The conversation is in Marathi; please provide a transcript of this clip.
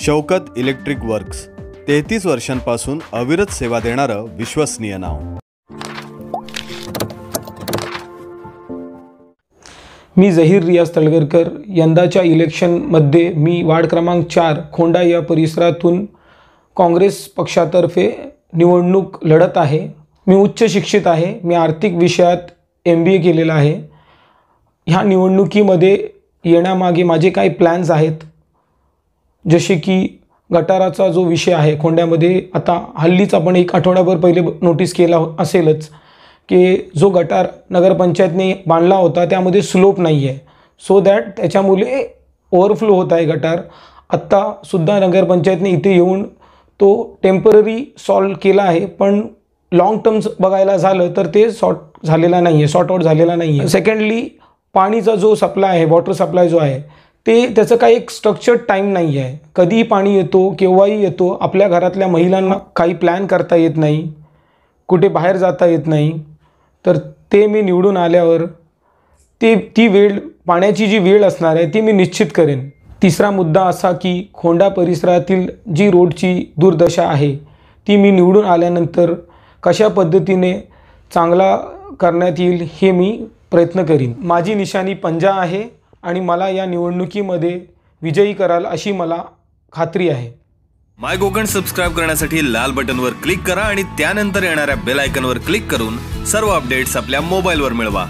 शौकत इलेक्ट्रिक वर्क्स तेहतीस वर्षांपासून अविरत सेवा देणारं विश्वसनीय नाव मी झहीर रियाज तळगरकर यंदाच्या इलेक्शनमध्ये मी वार्ड क्रमांक चार खोंडा या परिसरातून काँग्रेस पक्षातर्फे निवडणूक लढत आहे मी उच्च शिक्षित आहे मी आर्थिक विषयात एम बी ए केलेलं आहे ह्या निवडणुकीमध्ये येण्यामागे माझे काही प्लॅन्स आहेत जसे की गटाराचा जो विषय आहे खोंड्यामध्ये आता हल्लीच आपण एक आठवड्याभर पहिले नोटीस केला असेलच की जो गटार नगरपंचायतने बांधला होता त्यामध्ये स्लोप नाही आहे सो दॅट त्याच्यामुळे ओव्हरफ्लो होत आहे गटार आत्तासुद्धा नगरपंचायतने इथे येऊन तो टेम्पररी सॉल्व केला आहे पण लाँग टर्म्स बघायला झालं तर ते सॉर्ट झालेला नाही आहे सॉर्ट आउट झालेला नाही आहे सेकंडली पाणीचा जो सप्लाय आहे वॉटर सप्लाय जो आहे ते त्याचं काही एक स्ट्रक्चर्ड टाईम नाही आहे कधीही पाणी येतो केव्हाही येतो आपल्या घरातल्या महिलांना काही प्लॅन करता येत नाही कुठे बाहेर जाता येत नाही तर ते मी निवडून आल्यावर ते ती वेळ पाण्याची जी वेळ असणार आहे ती मी निश्चित करेन तिसरा मुद्दा असा की खोंडा परिसरातील जी रोडची दुर्दशा आहे ती मी निवडून आल्यानंतर कशा पद्धतीने चांगला करण्यात येईल हे मी प्रयत्न करीन माझी निशाणी पंजा आहे आणि मला या निवडणुकीमध्ये विजयी कराल अशी मला खात्री आहे माय कोकण सबस्क्राईब करण्यासाठी लाल बटनवर क्लिक करा आणि त्यानंतर येणाऱ्या बेल आयकनवर क्लिक करून सर्व अपडेट्स आपल्या मोबाईलवर मिळवा